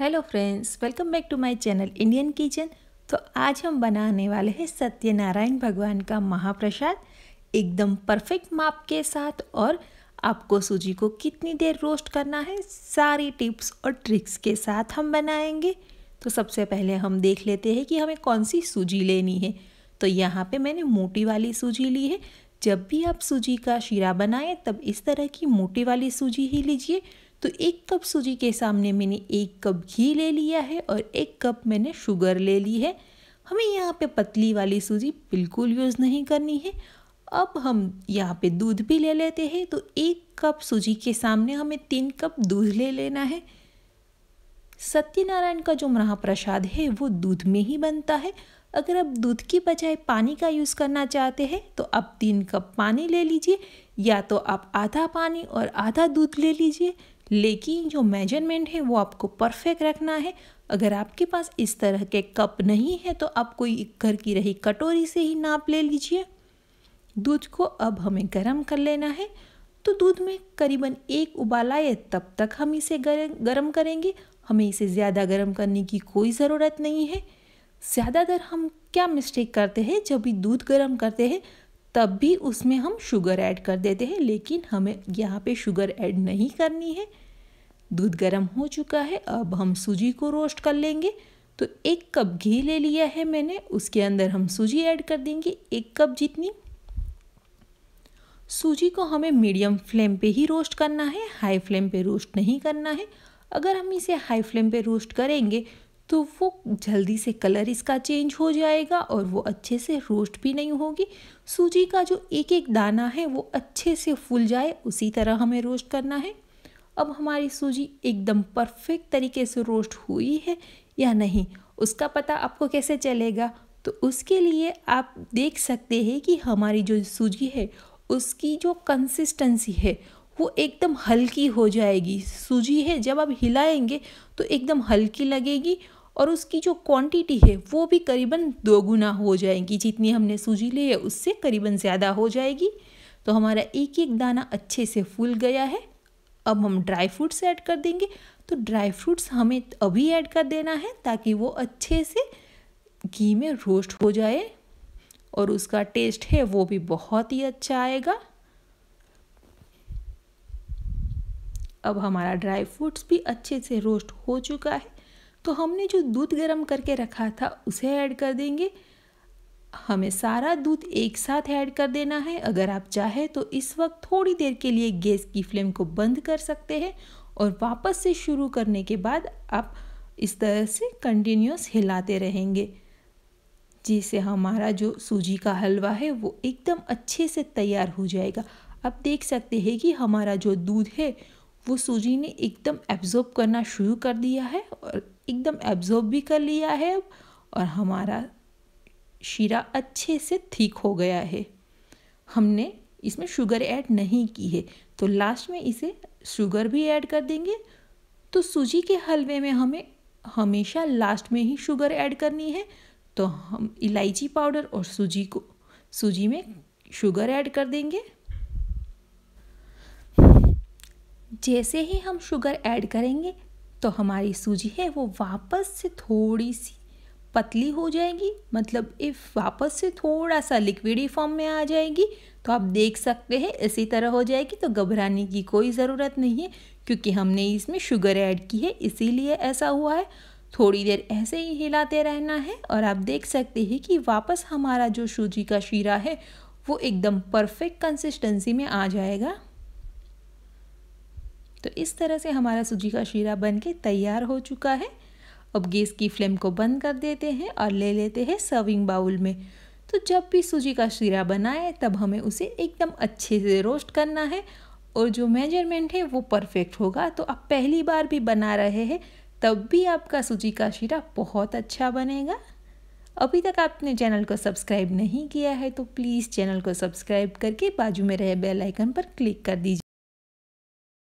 hello friends welcome back to my channel Indian kitchen तो आज हम बनाने वाले हैं सत्यनारायण भगवान का महाप्रसाद एकदम परफेक्ट माप के साथ और आपको सूजी को कितनी देर रोस्ट करना है सारी टिप्स और ट्रिक्स के साथ हम बनाएंगे तो सबसे पहले हम देख लेते हैं कि हमें कौन सी सूजी लेनी है तो यहाँ पे मैंने मोटी वाली सूजी ली है जब भी आप सूजी का शीरा बनाएं तब इस तरह की मोटी वाली सूजी ही लीजिए तो एक कप सूजी के सामने मैंने एक कप घी ले लिया है और एक कप मैंने शुगर ले ली है हमें यहाँ पे पतली वाली सूजी बिल्कुल यूज़ नहीं करनी है अब हम यहाँ पे दूध भी ले लेते हैं तो एक कप सूजी के सामने हमें तीन कप दूध ले लेना है सत्यनारायण का जो महाप्रसाद है वो दूध में ही बनता है अगर आप दूध की बजाय पानी का यूज़ करना चाहते हैं तो आप तीन कप पानी ले लीजिए या तो आप आधा पानी और आधा दूध ले लीजिए लेकिन जो मेजरमेंट है वो आपको परफेक्ट रखना है अगर आपके पास इस तरह के कप नहीं है तो आप कोई घर की रही कटोरी से ही नाप ले लीजिए दूध को अब हमें गर्म कर लेना है तो दूध में करीबन एक उबाल आए तब तक हम इसे गर, गर्म करेंगे हमें इसे ज़्यादा गर्म करने की कोई ज़रूरत नहीं है ज़्यादातर हम क्या मिस्टेक करते हैं जब भी दूध गर्म करते हैं तब भी उसमें हम शुगर ऐड कर देते हैं लेकिन हमें यहाँ पे शुगर ऐड नहीं करनी है दूध गर्म हो चुका है अब हम सूजी को रोस्ट कर लेंगे तो एक कप घी ले लिया है मैंने उसके अंदर हम सूजी ऐड कर देंगे एक कप जितनी सूजी को हमें मीडियम फ्लेम पे ही रोस्ट करना है हाई फ्लेम पे रोस्ट नहीं करना है अगर हम इसे हाई फ्लेम पे रोस्ट करेंगे तो वो जल्दी से कलर इसका चेंज हो जाएगा और वो अच्छे से रोस्ट भी नहीं होगी सूजी का जो एक एक दाना है वो अच्छे से फूल जाए उसी तरह हमें रोस्ट करना है अब हमारी सूजी एकदम परफेक्ट तरीके से रोस्ट हुई है या नहीं उसका पता आपको कैसे चलेगा तो उसके लिए आप देख सकते हैं कि हमारी जो सूजी है उसकी जो कंसिस्टेंसी है वो एकदम हल्की हो जाएगी सूजी है जब आप हिलाएंगे तो एकदम हल्की लगेगी और उसकी जो क्वांटिटी है वो भी करीबन दोगुना हो जाएगी जितनी हमने सूजी ली है उससे करीबन ज़्यादा हो जाएगी तो हमारा एक एक दाना अच्छे से फूल गया है अब हम ड्राई फ्रूट्स ऐड कर देंगे तो ड्राई फ्रूट्स हमें अभी ऐड कर देना है ताकि वो अच्छे से घी में रोस्ट हो जाए और उसका टेस्ट है वो भी बहुत ही अच्छा आएगा अब हमारा ड्राई फ्रूट्स भी अच्छे से रोस्ट हो चुका है तो हमने जो दूध गर्म करके रखा था उसे ऐड कर देंगे हमें सारा दूध एक साथ ऐड कर देना है अगर आप चाहें तो इस वक्त थोड़ी देर के लिए गैस की फ्लेम को बंद कर सकते हैं और वापस से शुरू करने के बाद आप इस तरह से कंटिन्यूस हिलाते रहेंगे जिससे हमारा जो सूजी का हलवा है वो एकदम अच्छे से तैयार हो जाएगा आप देख सकते हैं कि हमारा जो दूध है वो सूजी ने एकदम एब्जॉर्ब करना शुरू कर दिया है और एकदम एब्जॉर्ब भी कर लिया है और हमारा शीरा अच्छे से ठीक हो गया है हमने इसमें शुगर ऐड नहीं की है तो लास्ट में इसे शुगर भी ऐड कर देंगे तो सूजी के हलवे में हमें हमेशा लास्ट में ही शुगर ऐड करनी है तो हम इलायची पाउडर और सूजी को सूजी में शुगर ऐड कर देंगे जैसे ही हम शुगर ऐड करेंगे तो हमारी सूजी है वो वापस से थोड़ी सी पतली हो जाएगी मतलब इफ़ वापस से थोड़ा सा लिक्विडी फॉर्म में आ जाएगी तो आप देख सकते हैं इसी तरह हो जाएगी तो घबराने की कोई ज़रूरत नहीं है क्योंकि हमने इसमें शुगर ऐड की है इसीलिए ऐसा हुआ है थोड़ी देर ऐसे ही हिलाते रहना है और आप देख सकते हैं कि वापस हमारा जो सूजी का शीरा है वो एकदम परफेक्ट कंसिस्टेंसी में आ जाएगा तो इस तरह से हमारा सूजी का शीरा बन के तैयार हो चुका है अब गैस की फ्लेम को बंद कर देते हैं और ले लेते हैं सर्विंग बाउल में तो जब भी सूजी का शीरा बनाए तब हमें उसे एकदम अच्छे से रोस्ट करना है और जो मेजरमेंट है वो परफेक्ट होगा तो आप पहली बार भी बना रहे हैं तब भी आपका सूजी का शीरा बहुत अच्छा बनेगा अभी तक आपने चैनल को सब्सक्राइब नहीं किया है तो प्लीज़ चैनल को सब्सक्राइब करके बाजू में रहे बेल आइकन पर क्लिक कर दीजिए